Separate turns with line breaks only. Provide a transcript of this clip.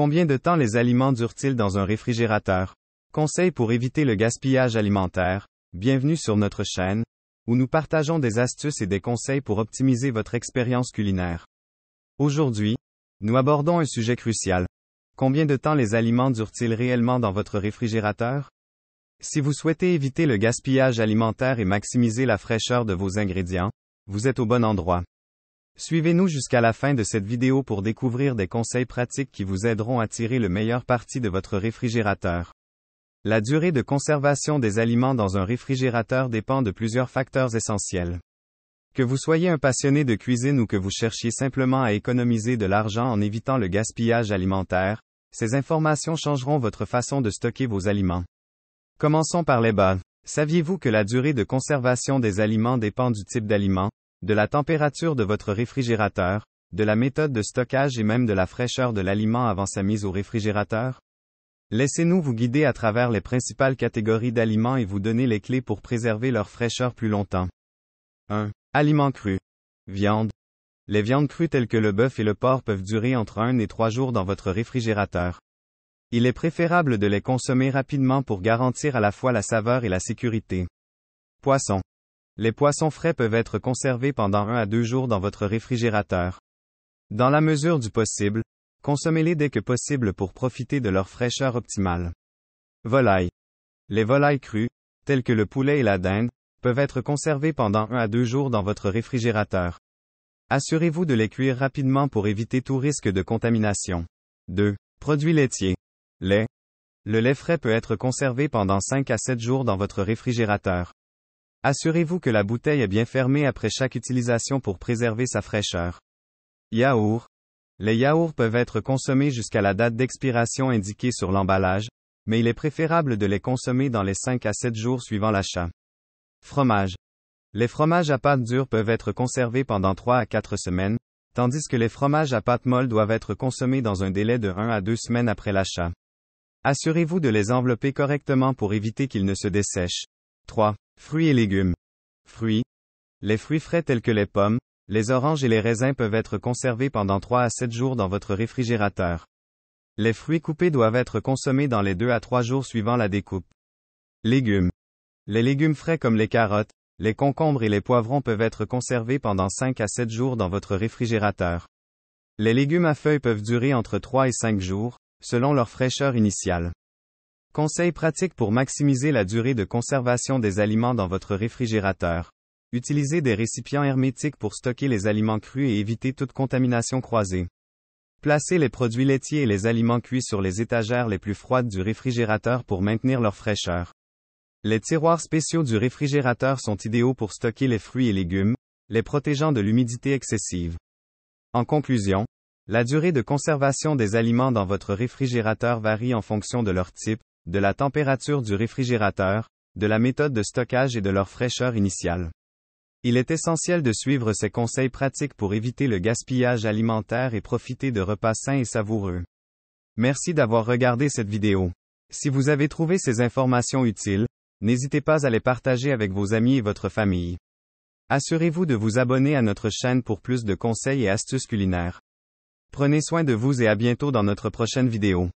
Combien de temps les aliments durent-ils dans un réfrigérateur? Conseils pour éviter le gaspillage alimentaire. Bienvenue sur notre chaîne, où nous partageons des astuces et des conseils pour optimiser votre expérience culinaire. Aujourd'hui, nous abordons un sujet crucial. Combien de temps les aliments durent-ils réellement dans votre réfrigérateur? Si vous souhaitez éviter le gaspillage alimentaire et maximiser la fraîcheur de vos ingrédients, vous êtes au bon endroit. Suivez-nous jusqu'à la fin de cette vidéo pour découvrir des conseils pratiques qui vous aideront à tirer le meilleur parti de votre réfrigérateur. La durée de conservation des aliments dans un réfrigérateur dépend de plusieurs facteurs essentiels. Que vous soyez un passionné de cuisine ou que vous cherchiez simplement à économiser de l'argent en évitant le gaspillage alimentaire, ces informations changeront votre façon de stocker vos aliments. Commençons par les bas. Saviez-vous que la durée de conservation des aliments dépend du type d'aliment, de la température de votre réfrigérateur, de la méthode de stockage et même de la fraîcheur de l'aliment avant sa mise au réfrigérateur? Laissez-nous vous guider à travers les principales catégories d'aliments et vous donner les clés pour préserver leur fraîcheur plus longtemps. 1. Aliments crus. Viande. Les viandes crues telles que le bœuf et le porc peuvent durer entre 1 et 3 jours dans votre réfrigérateur. Il est préférable de les consommer rapidement pour garantir à la fois la saveur et la sécurité. Poisson. Les poissons frais peuvent être conservés pendant 1 à 2 jours dans votre réfrigérateur. Dans la mesure du possible, consommez-les dès que possible pour profiter de leur fraîcheur optimale. Volailles. Les volailles crues, telles que le poulet et la dinde, peuvent être conservées pendant 1 à 2 jours dans votre réfrigérateur. Assurez-vous de les cuire rapidement pour éviter tout risque de contamination. 2. Produits laitiers. Lait. Le lait frais peut être conservé pendant 5 à 7 jours dans votre réfrigérateur. Assurez-vous que la bouteille est bien fermée après chaque utilisation pour préserver sa fraîcheur. Yaourt. Les yaourts peuvent être consommés jusqu'à la date d'expiration indiquée sur l'emballage, mais il est préférable de les consommer dans les 5 à 7 jours suivant l'achat. Fromage. Les fromages à pâte dure peuvent être conservés pendant 3 à 4 semaines, tandis que les fromages à pâte molle doivent être consommés dans un délai de 1 à 2 semaines après l'achat. Assurez-vous de les envelopper correctement pour éviter qu'ils ne se dessèchent. 3. Fruits et légumes. Fruits. Les fruits frais tels que les pommes, les oranges et les raisins peuvent être conservés pendant 3 à 7 jours dans votre réfrigérateur. Les fruits coupés doivent être consommés dans les 2 à 3 jours suivant la découpe. Légumes. Les légumes frais comme les carottes, les concombres et les poivrons peuvent être conservés pendant 5 à 7 jours dans votre réfrigérateur. Les légumes à feuilles peuvent durer entre 3 et 5 jours, selon leur fraîcheur initiale. Conseils pratiques pour maximiser la durée de conservation des aliments dans votre réfrigérateur. Utilisez des récipients hermétiques pour stocker les aliments crus et éviter toute contamination croisée. Placez les produits laitiers et les aliments cuits sur les étagères les plus froides du réfrigérateur pour maintenir leur fraîcheur. Les tiroirs spéciaux du réfrigérateur sont idéaux pour stocker les fruits et légumes, les protégeant de l'humidité excessive. En conclusion, la durée de conservation des aliments dans votre réfrigérateur varie en fonction de leur type, de la température du réfrigérateur, de la méthode de stockage et de leur fraîcheur initiale. Il est essentiel de suivre ces conseils pratiques pour éviter le gaspillage alimentaire et profiter de repas sains et savoureux. Merci d'avoir regardé cette vidéo. Si vous avez trouvé ces informations utiles, n'hésitez pas à les partager avec vos amis et votre famille. Assurez-vous de vous abonner à notre chaîne pour plus de conseils et astuces culinaires. Prenez soin de vous et à bientôt dans notre prochaine vidéo.